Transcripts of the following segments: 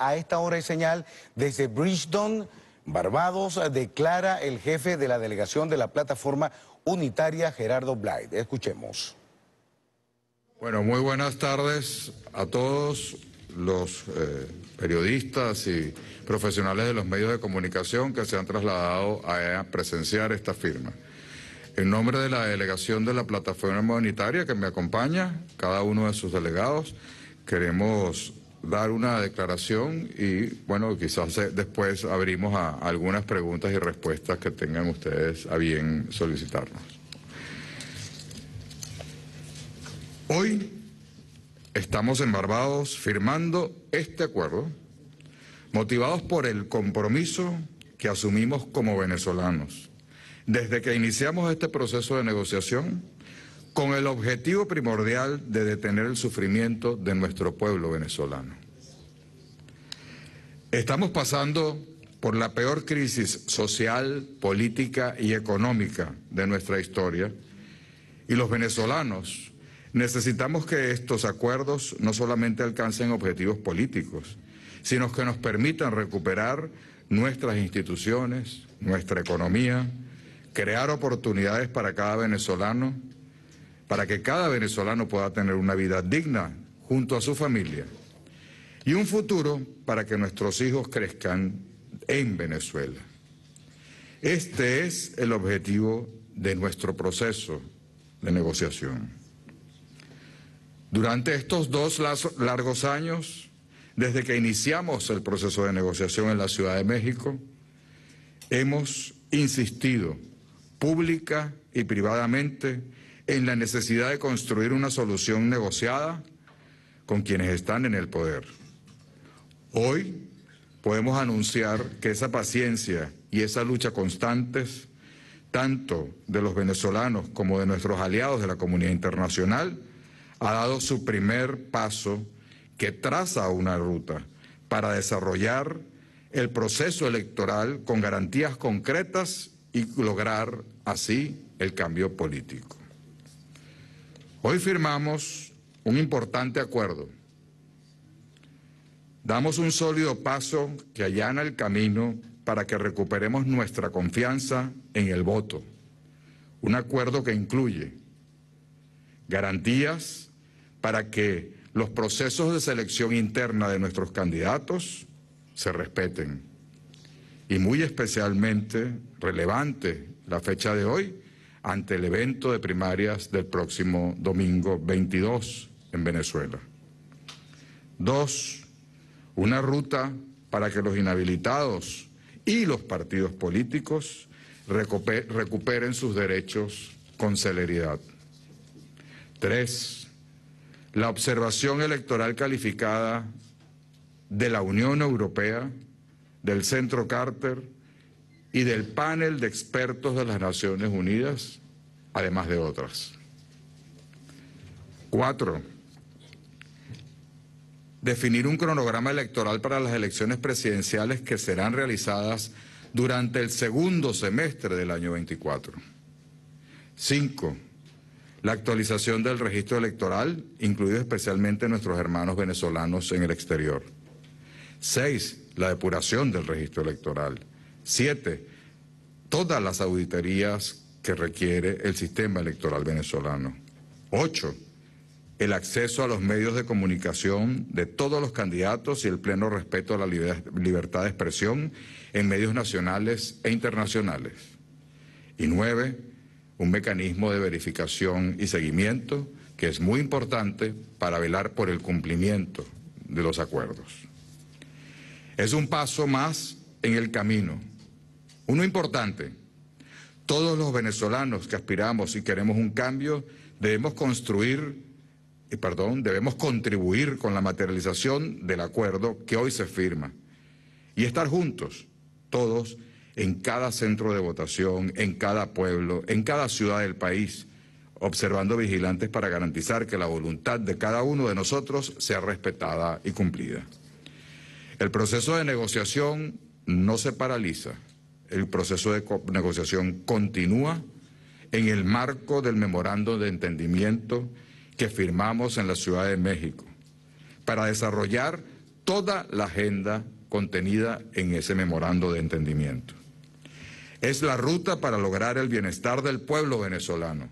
a esta hora y señal desde Bridgeton, Barbados, declara el jefe de la delegación de la plataforma unitaria, Gerardo Blythe. Escuchemos. Bueno, muy buenas tardes a todos los eh, periodistas y profesionales de los medios de comunicación que se han trasladado a presenciar esta firma. En nombre de la delegación de la plataforma unitaria que me acompaña, cada uno de sus delegados, queremos dar una declaración y bueno, quizás eh, después abrimos a algunas preguntas y respuestas que tengan ustedes a bien solicitarnos. Hoy estamos en Barbados firmando este acuerdo, motivados por el compromiso que asumimos como venezolanos. Desde que iniciamos este proceso de negociación, con el objetivo primordial de detener el sufrimiento de nuestro pueblo venezolano. Estamos pasando por la peor crisis social, política y económica de nuestra historia y los venezolanos necesitamos que estos acuerdos no solamente alcancen objetivos políticos, sino que nos permitan recuperar nuestras instituciones, nuestra economía, crear oportunidades para cada venezolano para que cada venezolano pueda tener una vida digna junto a su familia y un futuro para que nuestros hijos crezcan en Venezuela. Este es el objetivo de nuestro proceso de negociación. Durante estos dos largos años, desde que iniciamos el proceso de negociación en la Ciudad de México, hemos insistido pública y privadamente en la necesidad de construir una solución negociada con quienes están en el poder. Hoy podemos anunciar que esa paciencia y esa lucha constantes, tanto de los venezolanos como de nuestros aliados de la comunidad internacional, ha dado su primer paso que traza una ruta para desarrollar el proceso electoral con garantías concretas y lograr así el cambio político. Hoy firmamos un importante acuerdo. Damos un sólido paso que allana el camino para que recuperemos nuestra confianza en el voto. Un acuerdo que incluye garantías para que los procesos de selección interna de nuestros candidatos se respeten. Y muy especialmente relevante la fecha de hoy, ante el evento de primarias del próximo domingo 22 en Venezuela. Dos, una ruta para que los inhabilitados y los partidos políticos recuperen sus derechos con celeridad. Tres, la observación electoral calificada de la Unión Europea, del Centro Carter, y del panel de expertos de las Naciones Unidas, además de otras. Cuatro, definir un cronograma electoral para las elecciones presidenciales que serán realizadas durante el segundo semestre del año 24. Cinco, la actualización del registro electoral, incluido especialmente nuestros hermanos venezolanos en el exterior. Seis, la depuración del registro electoral. Siete, todas las auditorías que requiere el sistema electoral venezolano. Ocho, el acceso a los medios de comunicación de todos los candidatos y el pleno respeto a la libertad de expresión en medios nacionales e internacionales. Y nueve, un mecanismo de verificación y seguimiento que es muy importante para velar por el cumplimiento de los acuerdos. Es un paso más en el camino uno importante, todos los venezolanos que aspiramos y queremos un cambio, debemos construir, y eh, perdón, debemos contribuir con la materialización del acuerdo que hoy se firma y estar juntos, todos, en cada centro de votación, en cada pueblo, en cada ciudad del país, observando vigilantes para garantizar que la voluntad de cada uno de nosotros sea respetada y cumplida. El proceso de negociación no se paraliza, el proceso de negociación continúa en el marco del memorando de entendimiento que firmamos en la Ciudad de México para desarrollar toda la agenda contenida en ese memorando de entendimiento. Es la ruta para lograr el bienestar del pueblo venezolano,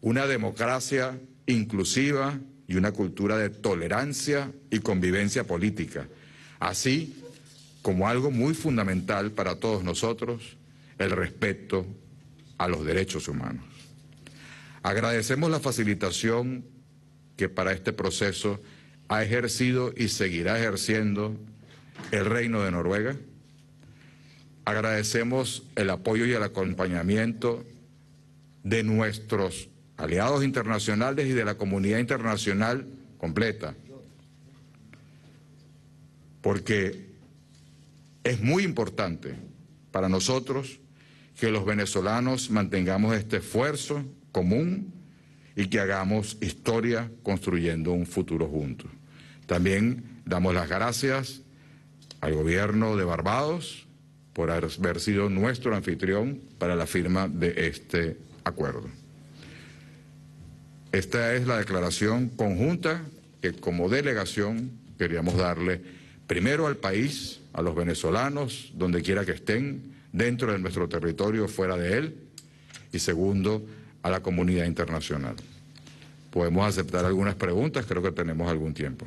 una democracia inclusiva y una cultura de tolerancia y convivencia política, así como algo muy fundamental para todos nosotros el respeto a los derechos humanos. Agradecemos la facilitación que para este proceso ha ejercido y seguirá ejerciendo el Reino de Noruega. Agradecemos el apoyo y el acompañamiento de nuestros aliados internacionales y de la comunidad internacional completa, porque es muy importante para nosotros que los venezolanos mantengamos este esfuerzo común y que hagamos historia construyendo un futuro juntos. También damos las gracias al gobierno de Barbados por haber sido nuestro anfitrión para la firma de este acuerdo. Esta es la declaración conjunta que como delegación queríamos darle primero al país, a los venezolanos, donde quiera que estén, dentro de nuestro territorio, fuera de él, y segundo, a la comunidad internacional. Podemos aceptar algunas preguntas, creo que tenemos algún tiempo.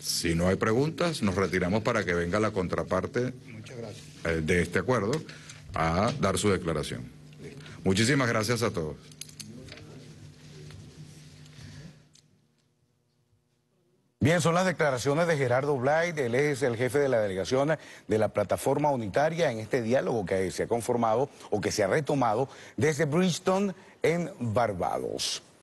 Si no hay preguntas, nos retiramos para que venga la contraparte eh, de este acuerdo a dar su declaración. Muchísimas gracias a todos. Bien, son las declaraciones de Gerardo Blay, él es el jefe de la delegación de la plataforma unitaria en este diálogo que se ha conformado o que se ha retomado desde Bristol en Barbados.